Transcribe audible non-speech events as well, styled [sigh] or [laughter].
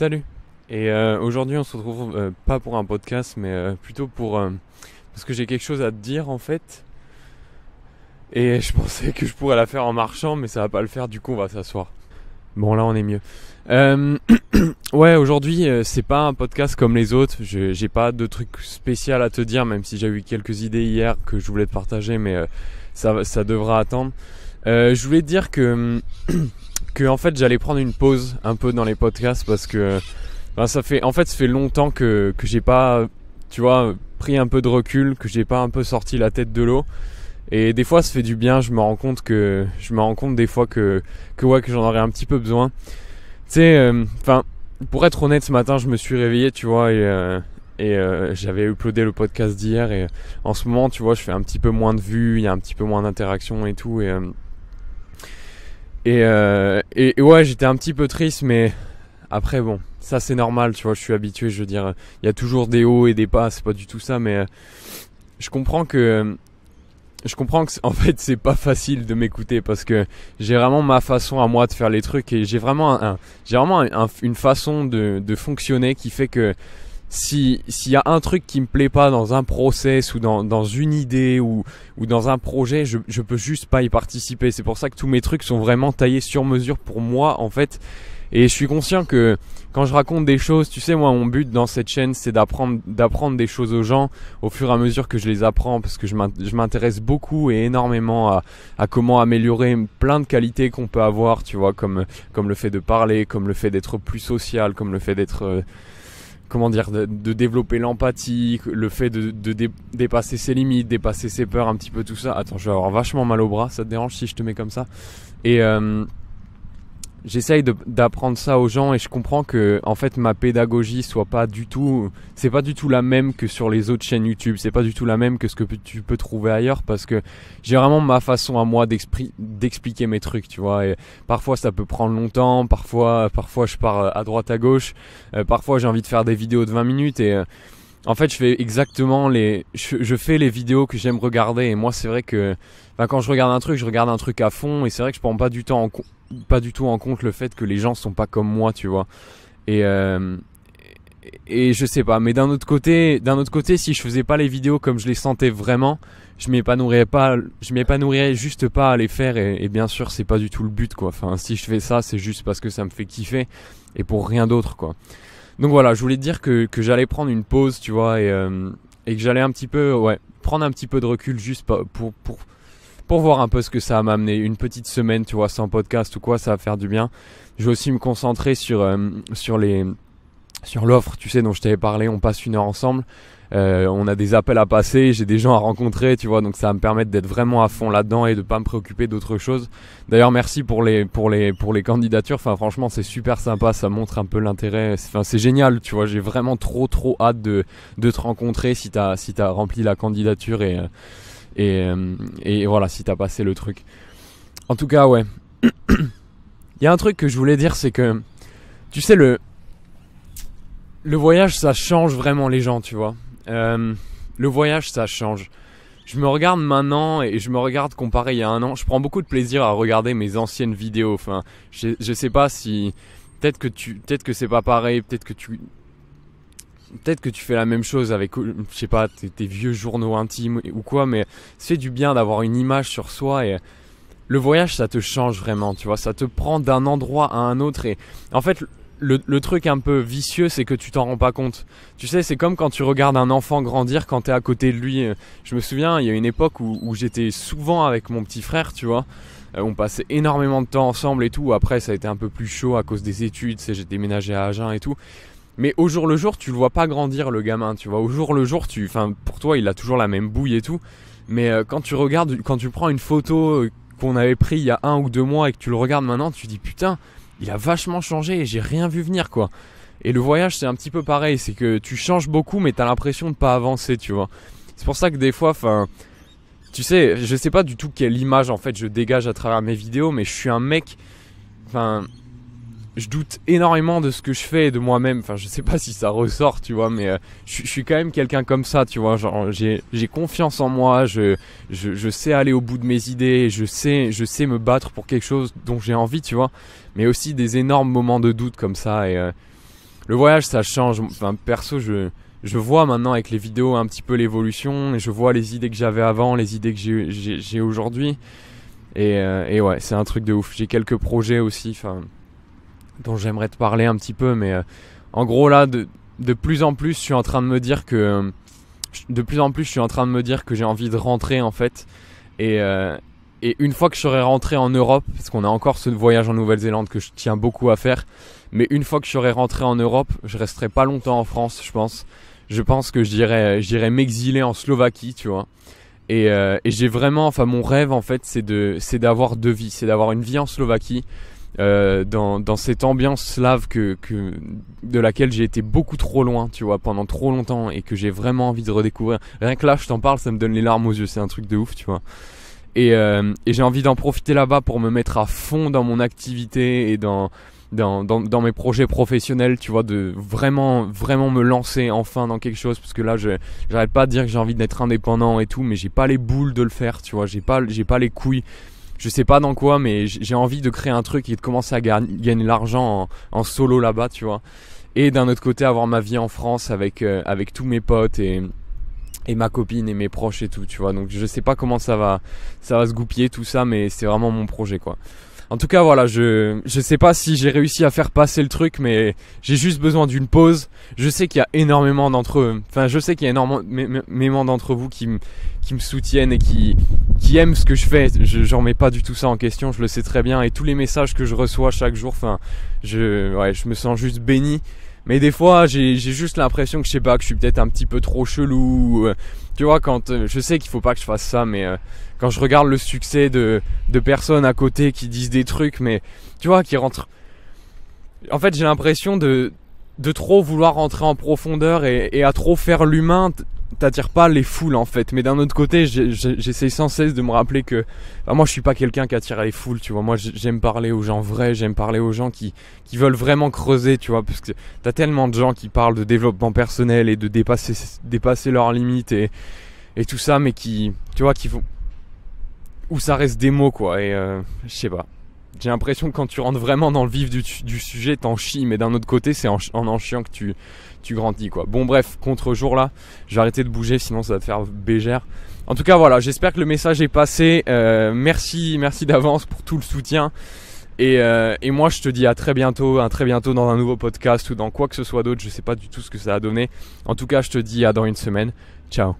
Salut Et euh, aujourd'hui on se retrouve euh, pas pour un podcast mais euh, plutôt pour... parce que j'ai quelque chose à te dire en fait. Et [laughs] je pensais que je pourrais la faire en marchant mais ça va pas le faire du coup on va s'asseoir. Bon là on est mieux. [clears throat] ouais aujourd'hui c'est pas un podcast comme les autres. J'ai pas de truc spécial à te dire même si j'ai eu quelques idées hier que je voulais te partager mais ça, ça devra attendre. je voulais te dire que... [clears throat] que en fait j'allais prendre une pause un peu dans les podcasts parce que ben, ça fait en fait ça fait longtemps que que j'ai pas tu vois pris un peu de recul, que j'ai pas un peu sorti la tête de l'eau. Et des fois ça fait du bien, je me rends compte que je me rends compte des fois que que ouais que j'en aurais un petit peu besoin. Tu sais euh, enfin pour être honnête ce matin, je me suis réveillé, tu vois et euh, euh, j'avais uploadé le podcast d'hier et en ce moment, tu vois, je fais un petit peu moins de vues, il y a un petit peu moins d'interactions et tout et, euh, et, ouais, j'étais un petit peu triste, mais après, bon, ça c'est normal, tu vois, je suis habitué, je veux dire, il y a toujours des hauts et des bas, c'est pas du tout ça, mais euh, je comprends que. Je comprends que [laughs] en fait c'est pas facile de m'écouter parce que j'ai vraiment ma façon à moi de faire les trucs et j'ai vraiment, un, j'ai vraiment une façon de fonctionner qui fait que si s'il y a un truc qui me plaît pas dans un process ou dans, une idée ou, ou dans un projet, je, je peux juste pas y participer. C'est pour ça que tous mes trucs sont vraiment taillés sur mesure pour moi en fait. Et je suis conscient que quand je raconte des choses, tu sais, moi, mon but dans cette chaîne, c'est d'apprendre, d'apprendre des choses aux gens au fur et à mesure que je les apprends, parce que je m'intéresse beaucoup et énormément à, à, comment améliorer plein de qualités qu'on peut avoir, tu vois, comme, comme le fait de parler, comme le fait d'être plus social, comme le fait d'être... Euh, comment dire, de, développer l'empathie, le fait de, de dépasser ses limites, dépasser ses peurs, un petit peu tout ça. Attends, je vais avoir vachement mal au bras, ça te dérange si je te mets comme ça Et. Euh, j'essaye d'apprendre ça aux gens et je comprends que en fait ma pédagogie soit pas du tout c'est pas du tout la même que sur les autres chaînes YouTube c'est pas du tout la même que ce que tu peux trouver ailleurs parce que j'ai vraiment ma façon à moi d'expliquer mes trucs tu vois et parfois ça peut prendre longtemps parfois parfois je pars euh, à droite à gauche euh, parfois j'ai envie de faire des vidéos de 20 minutes et euh, en fait, je fais exactement les. Je, fais les vidéos que j'aime regarder. Et moi, c'est vrai que quand je regarde un truc, je regarde un truc à fond. Et c'est vrai que je prends pas du, temps en, pas du tout en compte le fait que les gens sont pas comme moi, tu vois. Et. Euh, et je sais pas, mais d'un autre côté, d'un autre côté, si je faisais pas les vidéos comme je les sentais vraiment, je m'épanouirais pas, je m'épanouirais juste pas à les faire et, et bien sûr c'est pas du tout le but quoi. Enfin, si je fais ça, c'est juste parce que ça me fait kiffer et pour rien d'autre quoi. Donc voilà, je voulais te dire que, j'allais prendre une pause, tu vois, et, euh, et que j'allais un petit peu, ouais, prendre un petit peu de recul juste pour, pour, pour voir un peu ce que ça m'a amené. Une petite semaine, tu vois, sans podcast ou quoi, ça va faire du bien. Je vais aussi me concentrer sur, euh, sur les sur l'offre, tu sais, dont je t'avais parlé, on passe une heure ensemble. Euh, on a des appels à passer, j'ai des gens à rencontrer, tu vois, donc ça va me permettre d'être vraiment à fond là-dedans et de pas me préoccuper d'autre chose. D'ailleurs, merci pour les pour les pour les candidatures. Enfin, franchement, c'est super sympa, ça montre un peu l'intérêt. Enfin, c'est génial, tu vois. J'ai vraiment trop trop hâte de de te rencontrer si t'as si t'as rempli la candidature et euh, et, euh, et voilà si t'as passé le truc. En tout cas, ouais. [coughs] Il y a un truc que je voulais dire, c'est que tu sais le le voyage, ça change vraiment les gens, tu vois. Euh, le voyage, ça change. Je me regarde maintenant et je me regarde comparé il y a un an. Je prends beaucoup de plaisir à regarder mes anciennes vidéos. Enfin, je, sais pas si. Peut-être que tu, peut-être que c'est pas pareil. Peut-être que tu, peut-être que tu fais la même chose avec, je sais pas, tes, tes vieux journaux intimes ou quoi. Mais c'est du bien d'avoir une image sur soi et le voyage, ça te change vraiment. Tu vois, ça te prend d'un endroit à un autre et en fait, le, truc un peu vicieux, c'est que tu t'en rends pas compte. Tu sais, c'est comme quand tu regardes un enfant grandir quand t'es à côté de lui. Je me souviens, il y a une époque où, j'étais souvent avec mon petit frère, tu vois. Euh, on passait énormément de temps ensemble et tout. Après, ça a été un peu plus chaud à cause des études, j'ai déménagé à Agen et tout. Mais au jour le jour, tu le vois pas grandir le gamin, tu vois. Au jour le jour, tu, enfin, pour toi, il a toujours la même bouille et tout. Mais euh, quand tu regardes, quand tu prends une photo euh, qu'on avait prise il y a un ou deux mois et que tu le regardes maintenant, tu dis putain, il a vachement changé et j'ai rien vu venir quoi. Et le voyage c'est un petit peu pareil, c'est que tu changes beaucoup mais t'as l'impression de pas avancer, tu vois. C'est pour ça que des fois, enfin, tu sais, je sais pas du tout quelle image en fait je dégage à travers mes vidéos, mais je suis un mec, enfin, je doute énormément de ce que je fais et de moi-même. Enfin, je sais pas si ça ressort, tu vois, mais euh, je, suis quand même quelqu'un comme ça, tu vois. Genre, j'ai, confiance en moi, je, je, sais aller au bout de mes idées, je sais, je sais me battre pour quelque chose dont j'ai envie, tu vois. Mais aussi des énormes moments de doute comme ça. Et euh, le voyage, ça change. Enfin, perso, je, je vois maintenant avec les vidéos un petit peu l'évolution, je vois les idées que j'avais avant, les idées que j'ai, aujourd'hui. Et, euh, et ouais, c'est un truc de ouf. J'ai quelques projets aussi, enfin dont j'aimerais te parler un petit peu, mais euh, en gros là, de, plus en plus, je suis en train de me dire que euh, de plus en plus, je suis en train de me dire que j'ai envie de rentrer en fait. Euh, et, une fois que je serai rentré en Europe, parce qu'on a encore ce voyage en Nouvelle-Zélande que je tiens beaucoup à faire, mais une fois que je serai rentré en Europe, je resterai pas longtemps en France, je pense. Je pense que j'irai, j'irai m'exiler en Slovaquie, tu vois. Et, et j'ai vraiment, enfin, mon rêve en fait, c'est de, c'est d'avoir deux vies, c'est d'avoir une vie en Slovaquie euh, dans, dans, cette ambiance slave que, que de laquelle j'ai été beaucoup trop loin, tu vois, pendant trop longtemps et que j'ai vraiment envie de redécouvrir. Rien que là, je t'en parle, ça me donne les larmes aux yeux, c'est un truc de ouf, tu vois. Et, euh, et j'ai envie d'en profiter là-bas pour me mettre à fond dans mon activité et dans, dans, dans, mes projets professionnels, tu vois, de vraiment, vraiment me lancer enfin dans quelque chose, parce que là, je, j'arrête pas de dire que j'ai envie d'être indépendant et tout, mais j'ai pas les boules de le faire, tu vois, j'ai pas, j'ai pas les couilles je sais pas dans quoi, mais j'ai envie de créer un truc et de commencer à gagner, l'argent en, solo là-bas, tu vois. Et d'un autre côté, avoir ma vie en France avec, euh, avec tous mes potes et, et ma copine et mes proches et tout, tu vois. Donc je sais pas comment ça va, ça va se goupiller tout ça, mais c'est vraiment mon projet, quoi. En tout cas, voilà, je je sais pas si j'ai réussi à faire passer le truc, mais j'ai juste besoin d'une pause. Je sais qu'il y a énormément d'entre eux, enfin, je sais qu'il y a énormément d'entre vous qui me qui me soutiennent et qui qui aiment ce que je fais. Je j'en mets pas du tout ça en question, je le sais très bien. Et tous les messages que je reçois chaque jour, enfin, je ouais, je me sens juste béni. Mais des fois, j'ai juste l'impression que je sais pas, que je suis peut-être un petit peu trop chelou. Euh, tu vois, quand euh, je sais qu'il faut pas que je fasse ça, mais euh, quand je regarde le succès de, de personnes à côté qui disent des trucs, mais tu vois, qui rentrent. En fait, j'ai l'impression de de trop vouloir rentrer en profondeur et, et à trop faire l'humain t'attires pas les foules en fait. Mais d'un autre côté, j'essaye sans cesse de me rappeler que moi je suis pas quelqu'un qui attire les foules, tu vois. Moi j'aime parler aux gens vrais, j'aime parler aux gens qui, qui veulent vraiment creuser, tu vois. Parce que t'as tellement de gens qui parlent de développement personnel et de dépasser, dépasser leurs limites et, et tout ça, mais qui, tu vois, qui font. où ça reste des mots quoi. Et euh, je sais pas j'ai l'impression que quand tu rentres vraiment dans le vif du, sujet, t'en chies, mais d'un autre côté, c'est en, en, chiant que tu, tu grandis, quoi. Bon, bref, contre-jour là, j'ai arrêté de bouger, sinon ça va te faire bégère. En tout cas, voilà, j'espère que le message est passé. Euh, merci, merci d'avance pour tout le soutien. Et, euh, et, moi, je te dis à très bientôt, à très bientôt dans un nouveau podcast ou dans quoi que ce soit d'autre. Je sais pas du tout ce que ça a donné. En tout cas, je te dis à dans une semaine. Ciao.